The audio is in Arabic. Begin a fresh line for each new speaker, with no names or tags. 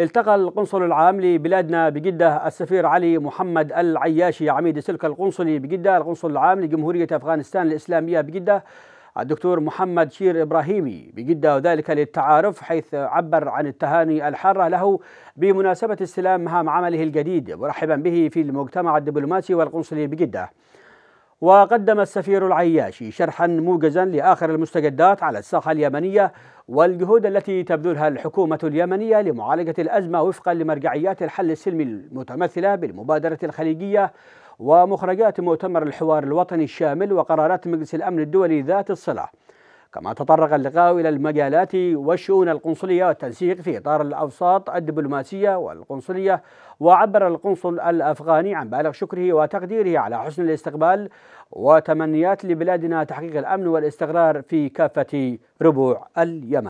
التقى القنصل العام لبلادنا بجدة السفير علي محمد العياشي عميد السلك القنصلي بجدة القنصل العام لجمهورية أفغانستان الإسلامية بجدة الدكتور محمد شير إبراهيمي بجدة وذلك للتعارف حيث عبر عن التهاني الحارة له بمناسبة استلام مهام عمله الجديد مرحبا به في المجتمع الدبلوماسي والقنصلي بجدة وقدم السفير العياشي شرحا موجزا لاخر المستجدات على الساحه اليمنيه والجهود التي تبذلها الحكومه اليمنيه لمعالجه الازمه وفقا لمرجعيات الحل السلمي المتمثله بالمبادره الخليجيه ومخرجات مؤتمر الحوار الوطني الشامل وقرارات مجلس الامن الدولي ذات الصله كما تطرق اللقاء إلى المجالات والشؤون القنصلية والتنسيق في إطار الأوساط الدبلوماسية والقنصلية وعبر القنصل الأفغاني عن بالغ شكره وتقديره على حسن الاستقبال وتمنيات لبلادنا تحقيق الأمن والاستقرار في كافة ربوع اليمن